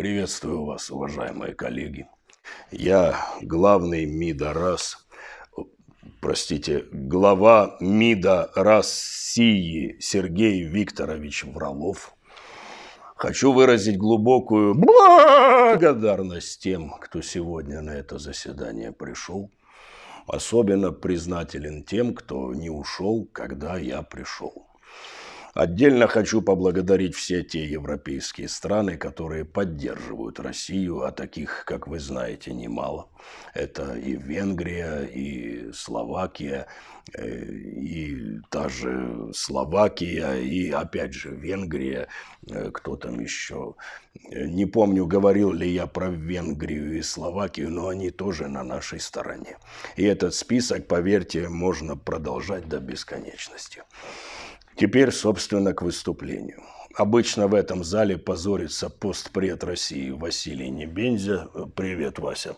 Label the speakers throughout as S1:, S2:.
S1: Приветствую вас, уважаемые коллеги. Я главный МИДа РАС, простите, глава МИДа России Сергей Викторович Вралов. Хочу выразить глубокую благодарность тем, кто сегодня на это заседание пришел. Особенно признателен тем, кто не ушел, когда я пришел. Отдельно хочу поблагодарить все те европейские страны, которые поддерживают Россию, а таких, как вы знаете, немало. Это и Венгрия, и Словакия, э, и та же Словакия, и опять же Венгрия, Э, кто там еще. Э, не помню, говорил ли я про Венгрию и Словакию, но они тоже на нашей стороне. И этот список, поверьте, можно продолжать до бесконечности. Теперь, собственно, к выступлению. Обычно в этом зале позорится постпред России Василий Небензя. Э, привет, Вася.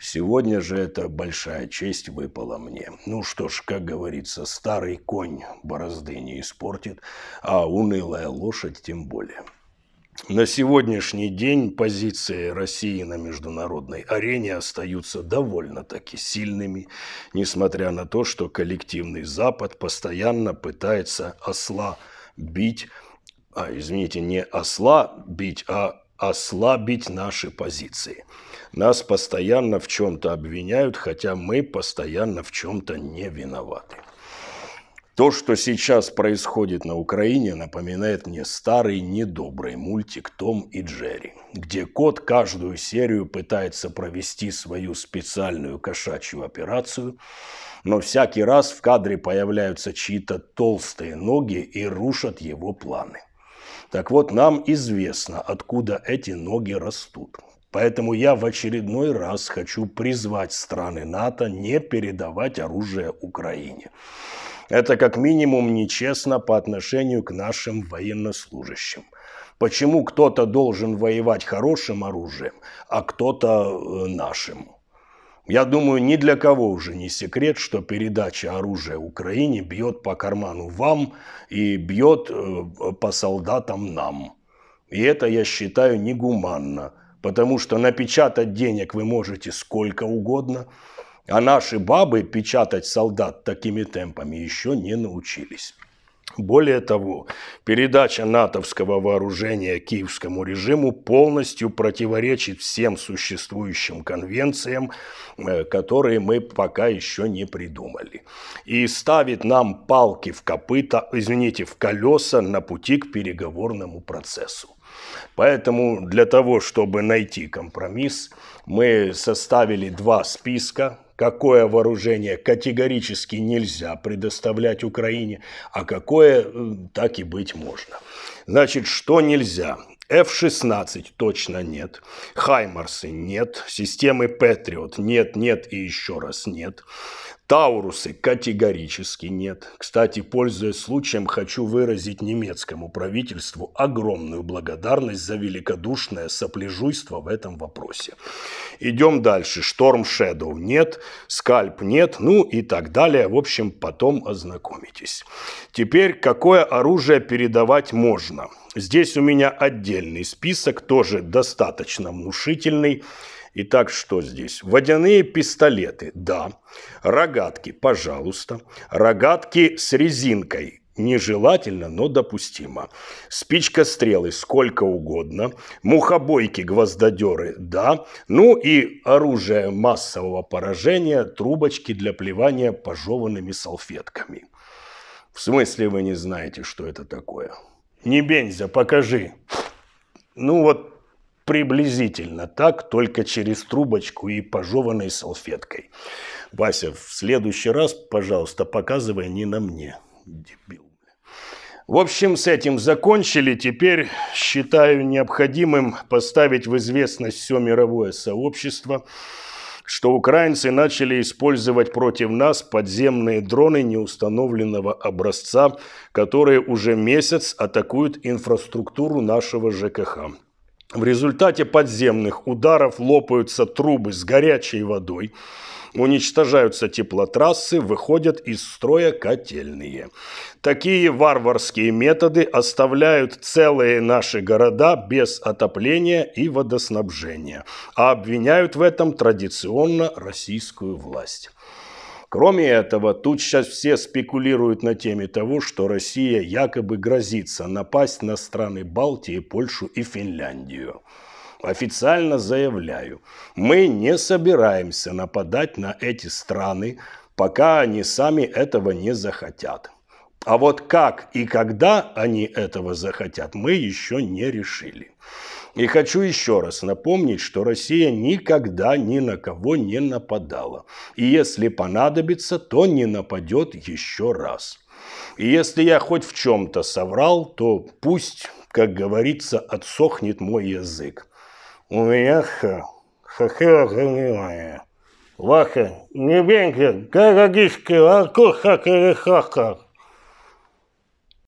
S1: Сегодня же это большая честь выпала мне. Ну что ж, как говорится, старый конь борозды не испортит, а унылая лошадь тем более. На сегодняшний день позиции России на международной арене остаются довольно-таки сильными, несмотря на то, что коллективный Запад постоянно пытается осла бить, а, извините, не осла бить, а ослабить наши позиции. Нас постоянно в чем-то обвиняют, хотя мы постоянно в чем-то не виноваты. То, что сейчас происходит на Украине, напоминает мне старый недобрый мультик «Том и Джерри», где кот каждую серию пытается провести свою специальную кошачью операцию, но всякий раз в кадре появляются чьи-то толстые ноги и рушат его планы. Так вот, нам известно, откуда эти ноги растут. Поэтому я в очередной раз хочу призвать страны НАТО не передавать оружие Украине. Это как минимум нечестно по отношению к нашим военнослужащим. Почему кто-то должен воевать хорошим оружием, а кто-то э, нашим? Я думаю, ни для кого уже не секрет, что передача оружия Украине бьет по карману вам и бьет э, по солдатам нам. И это я считаю негуманно, потому что напечатать денег вы можете сколько угодно, а наши бабы печатать солдат такими темпами еще не научились. Более того, передача натовского вооружения киевскому режиму полностью противоречит всем существующим конвенциям, э, которые мы пока еще не придумали. И ставит нам палки в копыта, извините, в колеса на пути к переговорному процессу. Поэтому для того, чтобы найти компромисс, мы составили два списка какое вооружение категорически нельзя предоставлять Украине, а какое так и быть можно. Значит, что нельзя? F-16 точно нет, Хаймарсы нет, системы Патриот нет, нет и еще раз нет. Таурусы категорически нет. Кстати, пользуясь случаем, хочу выразить немецкому правительству огромную благодарность за великодушное сопляжуйство в этом вопросе. Идем дальше. Шторм Шэдоу нет, Скальп нет, ну и так далее. В общем, потом ознакомитесь. Теперь, какое оружие передавать можно? Здесь у меня отдельный список, тоже достаточно внушительный. Итак, что здесь? Водяные пистолеты, да. Рогатки, пожалуйста. Рогатки с резинкой, Нежелательно, но допустимо. Спичка стрелы сколько угодно. Мухобойки, гвоздодеры, да. Ну и оружие массового поражения, трубочки для плевания пожеванными салфетками. В смысле вы не знаете, что это такое? Не бензя, покажи. Ну вот приблизительно так, только через трубочку и пожеванной салфеткой. Вася, в следующий раз, пожалуйста, показывай не на мне, дебил. В общем, с этим закончили. Теперь считаю необходимым поставить в известность все мировое сообщество – что украинцы начали использовать против нас подземные дроны неустановленного образца, которые уже месяц атакуют инфраструктуру нашего ЖКХ. В результате подземных ударов лопаются трубы с горячей водой, уничтожаются теплотрассы, выходят из строя котельные. Такие варварские методы оставляют целые наши города без отопления и водоснабжения, а обвиняют в этом традиционно российскую власть. Кроме этого, тут сейчас все спекулируют на теме того, что Россия якобы грозится напасть на страны Балтии, Польшу и Финляндию официально заявляю, мы не собираемся нападать на эти страны, пока они сами этого не захотят. А вот как и когда они этого захотят, мы еще не решили. И хочу еще раз напомнить, что Россия никогда ни на кого не нападала. И если понадобится, то не нападет еще раз. И если я хоть в чем-то соврал, то пусть, как говорится, отсохнет мой язык. У меня все. Спасибо за внимание. Ваше небеньки, дорогишки, ланкуха-перехока.